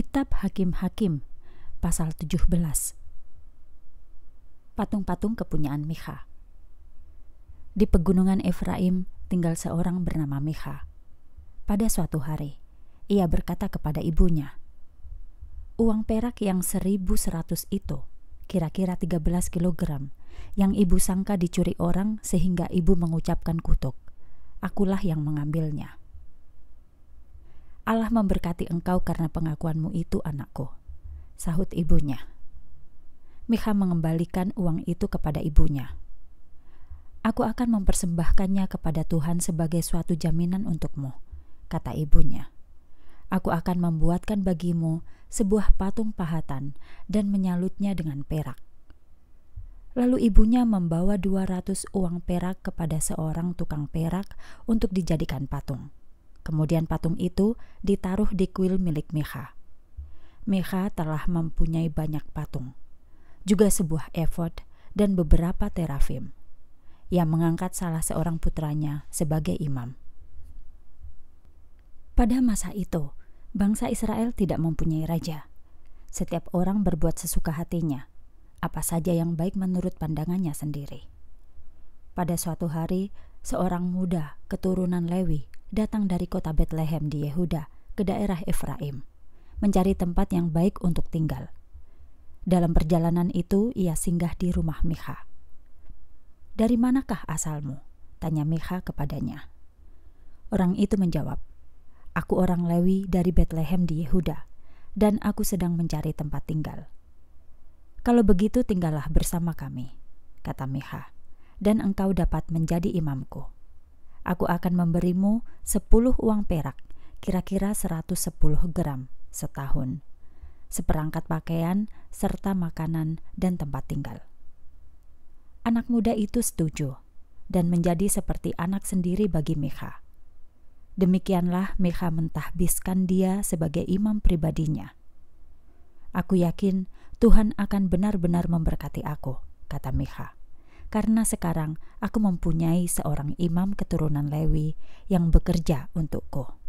Kitab Hakim-Hakim pasal 17 Patung-patung kepunyaan Micha Di pegunungan Efraim tinggal seorang bernama Micha. Pada suatu hari, ia berkata kepada ibunya, Uang perak yang 1100 itu, kira-kira 13 kilogram, yang ibu sangka dicuri orang sehingga ibu mengucapkan kutuk. Akulah yang mengambilnya. Allah memberkati engkau karena pengakuanmu itu anakku. Sahut ibunya. Micha mengembalikan uang itu kepada ibunya. Aku akan mempersembahkannya kepada Tuhan sebagai suatu jaminan untukmu, kata ibunya. Aku akan membuatkan bagimu sebuah patung pahatan dan menyalutnya dengan perak. Lalu ibunya membawa 200 uang perak kepada seorang tukang perak untuk dijadikan patung. Kemudian patung itu ditaruh di kuil milik Micha. Micha telah mempunyai banyak patung, juga sebuah efod dan beberapa terafim. yang mengangkat salah seorang putranya sebagai imam. Pada masa itu, bangsa Israel tidak mempunyai raja. Setiap orang berbuat sesuka hatinya, apa saja yang baik menurut pandangannya sendiri. Pada suatu hari, seorang muda keturunan Lewi datang dari kota Bethlehem di Yehuda ke daerah Efraim, mencari tempat yang baik untuk tinggal. Dalam perjalanan itu, ia singgah di rumah Miha. "Dari manakah asalmu?" tanya Miha kepadanya. Orang itu menjawab, "Aku orang Lewi dari Bethlehem di Yehuda, dan aku sedang mencari tempat tinggal." Kalau begitu, tinggallah bersama kami, kata Miha, dan engkau dapat menjadi imamku. Aku akan memberimu sepuluh uang perak, kira-kira 110 gram setahun, seperangkat pakaian, serta makanan dan tempat tinggal. Anak muda itu setuju dan menjadi seperti anak sendiri bagi Mika. Demikianlah Mika mentahbiskan dia sebagai imam pribadinya. Aku yakin Tuhan akan benar-benar memberkati aku, kata Mika karena sekarang aku mempunyai seorang imam keturunan Lewi yang bekerja untukku.